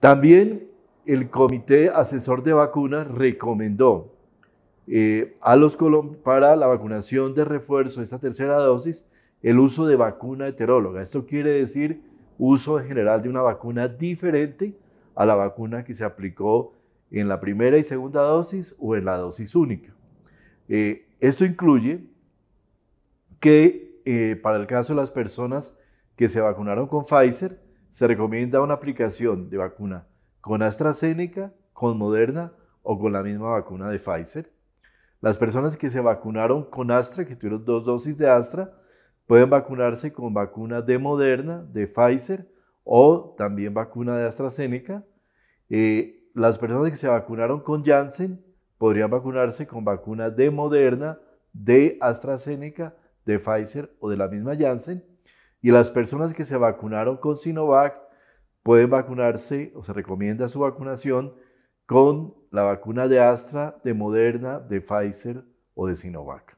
También el Comité Asesor de Vacunas recomendó eh, a los para la vacunación de refuerzo, esta tercera dosis, el uso de vacuna heteróloga. Esto quiere decir uso en general de una vacuna diferente a la vacuna que se aplicó en la primera y segunda dosis o en la dosis única. Eh, esto incluye que eh, para el caso de las personas que se vacunaron con Pfizer, se recomienda una aplicación de vacuna con AstraZeneca, con Moderna o con la misma vacuna de Pfizer. Las personas que se vacunaron con Astra, que tuvieron dos dosis de Astra, pueden vacunarse con vacuna de Moderna, de Pfizer o también vacuna de AstraZeneca. Eh, las personas que se vacunaron con Janssen podrían vacunarse con vacuna de Moderna, de AstraZeneca, de Pfizer o de la misma Janssen. Y las personas que se vacunaron con Sinovac pueden vacunarse, o se recomienda su vacunación, con la vacuna de Astra, de Moderna, de Pfizer o de Sinovac.